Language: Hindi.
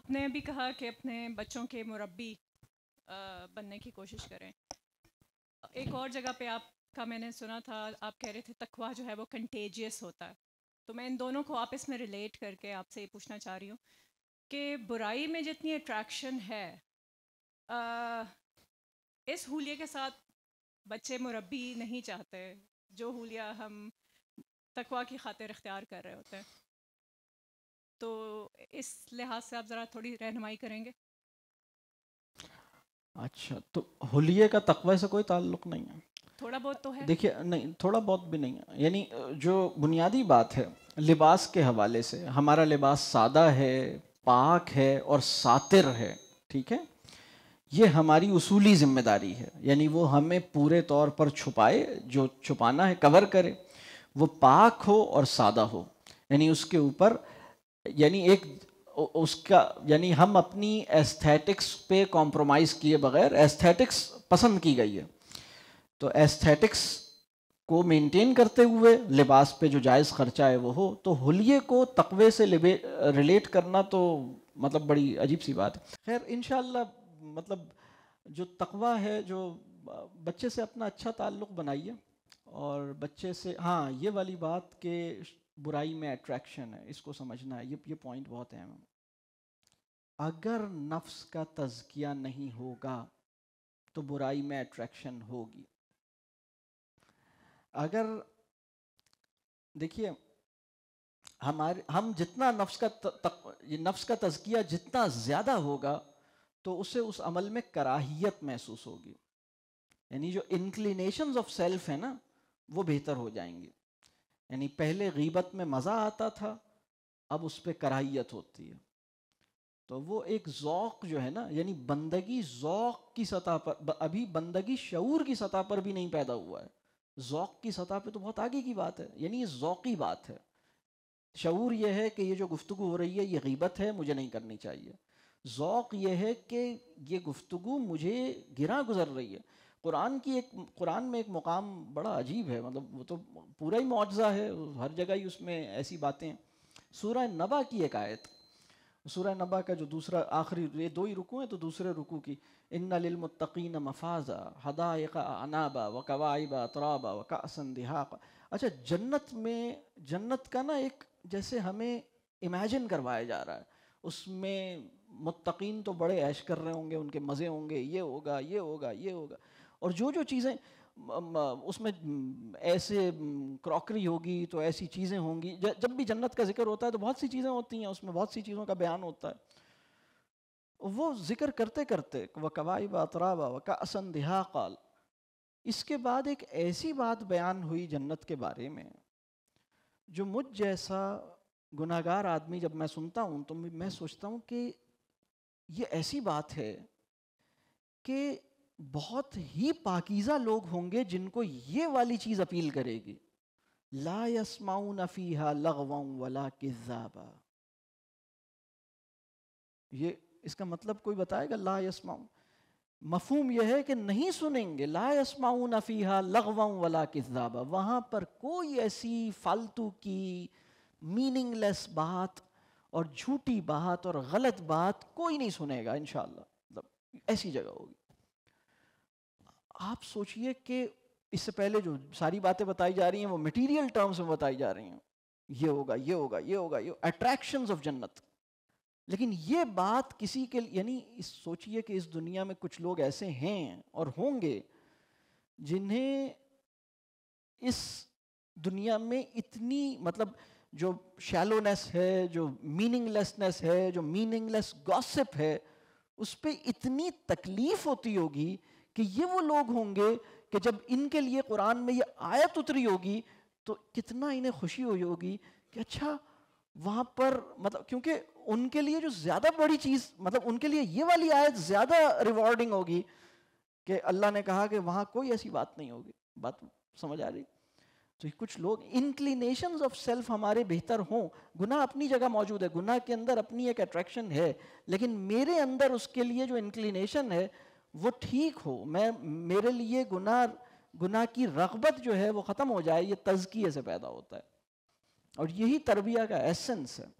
आपने भी कहा कि अपने बच्चों के मुरबी बनने की कोशिश करें एक और जगह पे आपका मैंने सुना था आप कह रहे थे तकवा जो है वो कंटेजियस होता है तो मैं इन दोनों को आपस में रिलेट करके आपसे ये पूछना चाह रही हूँ कि बुराई में जितनी अट्रैक्शन है आ, इस हुलिया के साथ बच्चे मुरबी नहीं चाहते जो हुलिया हम तकवा की खातिर इख्तियार कर रहे होते हैं इस लिहाज से आप ज़रा थोड़ी रहनुमाई करेंगे अच्छा तो होलिये का तकवा से कोई ताल्लुक नहीं है थोड़ा बहुत तो है देखिए नहीं थोड़ा बहुत भी नहीं है यानी जो बुनियादी बात है लिबास के हवाले से हमारा लिबास सादा है पाक है और सातिर है ठीक है ये हमारी उसूली जिम्मेदारी है यानी वो हमें पूरे तौर पर छुपाए जो छुपाना है कवर करे वो पाक हो और सादा हो यानी उसके ऊपर यानी एक उसका यानी हम अपनी एस्थेटिक्स पे कॉम्प्रोमाइज़ किए बगैर एस्थेटिक्स पसंद की गई है तो एस्थेटिक्स को मेंटेन करते हुए लिबास पे जो जायज़ खर्चा है वो हो तो होलिये को तकवे से रिलेट करना तो मतलब बड़ी अजीब सी बात है खैर इन मतलब जो तकवा है जो बच्चे से अपना अच्छा ताल्लुक़ बनाइए और बच्चे से हाँ ये वाली बात कि बुराई में अट्रैक्शन है इसको समझना है ये ये पॉइंट बहुत अहम है अगर नफ्स का तजकिया नहीं होगा तो बुराई में अट्रैक्शन होगी अगर देखिए हमारे हम जितना नफ्स का तक, ये नफ्स का तजकिया जितना ज़्यादा होगा तो उसे उस अमल में कराहियत महसूस होगी यानी जो इंक्लिनेशंस ऑफ सेल्फ है ना वो बेहतर हो जाएंगे यानी पहले गीबत में मज़ा आता था अब उस पर कराहियत होती है तो वो एक ओक़ जो है ना यानी बंदगी ओक़ की सतह पर अभी बंदगी शूर की सतह पर भी नहीं पैदा हुआ है ओक़ की सतह पे तो बहुत आगे की बात है यानी ये ओक़ी बात है शूर यह है कि ये जो गुफ्तु हो रही है ये गीबत है मुझे नहीं करनी चाहिए ज़ौक़ यह है कि ये गुफ्तु मुझे गिरा गुजर रही है कुरान की एक कुरान में एक मुकाम बड़ा अजीब है मतलब वो तो पूरा ही मुआवजा है हर जगह ही उसमें ऐसी बातें हैं नबा की एक आयत सूरह नबा का जो दूसरा आखिरी ये दो ही रुकू हैं तो दूसरे रुकू की इन्ना लिलमुत्तकीन मफाजा हदायका अनाबा व कवाइबा तराबा व कासन दिहाका अच्छा जन्नत में जन्नत का ना एक जैसे हमें इमेजिन करवाया जा रहा है उसमें मुतकीन तो बड़े ऐश कर रहे होंगे उनके मज़े होंगे ये होगा ये होगा ये होगा और जो जो चीज़ें उसमें ऐसे क्रॉकरी होगी तो ऐसी चीज़ें होंगी जब भी जन्नत का जिक्र होता है तो बहुत सी चीज़ें होती हैं उसमें बहुत सी चीज़ों का बयान होता है वो जिक्र करते करते व कवाई बातराबा व का असन दिहा इसके बाद एक ऐसी बात बयान हुई जन्नत के बारे में जो मुझ जैसा गुनागार आदमी जब मैं सुनता हूँ तो मैं सोचता हूँ कि ये ऐसी बात है कि बहुत ही पाकिज़ा लोग होंगे जिनको ये वाली चीज़ अपील करेगी ला यसमाऊ नफ़ीहा लगवाऊँ वला किज़ाबा ये इसका मतलब कोई बताएगा ला यसमाऊ मफहूम यह है कि नहीं सुनेंगे ला यसमाऊ नफ़ीहा लगवाऊँ वला किज़ाबा वहाँ पर कोई ऐसी फालतू की मीनिंगलेस बात और झूठी बात और गलत बात कोई नहीं सुनेगा इन मतलब ऐसी जगह होगी आप सोचिए कि इससे पहले जो सारी बातें बताई जा रही हैं वो मटेरियल टर्म्स में बताई जा रही हैं ये होगा ये होगा ये होगा ये अट्रैक्शन ऑफ जन्नत लेकिन ये बात किसी के यानी सोचिए कि इस दुनिया में कुछ लोग ऐसे हैं और होंगे जिन्हें इस दुनिया में इतनी मतलब जो शैलोनेस है जो मीनिंगलेसनेस है जो मीनिंगलेस गॉसिप है उस पर इतनी तकलीफ होती होगी कि ये वो लोग होंगे कि जब इनके लिए कुरान में ये आयत उतरी होगी तो कितना इन्हें खुशी हुई होगी कि अच्छा वहाँ पर मतलब क्योंकि उनके लिए जो ज़्यादा बड़ी चीज़ मतलब उनके लिए ये वाली आयत ज़्यादा रिवॉर्डिंग होगी कि अल्लाह ने कहा कि वहाँ कोई ऐसी बात नहीं होगी बात समझ आ रही तो कुछ लोग इंक्लिनेशन ऑफ सेल्फ हमारे बेहतर हों गुना अपनी जगह मौजूद है गुनाह के अंदर अपनी एक अट्रैक्शन है लेकिन मेरे अंदर उसके लिए जो इंक्लिनेशन है वो ठीक हो मैं मेरे लिए गुना गुना की रगबत जो है वो ख़त्म हो जाए ये तजकिए से पैदा होता है और यही तरबिया का एसेंस है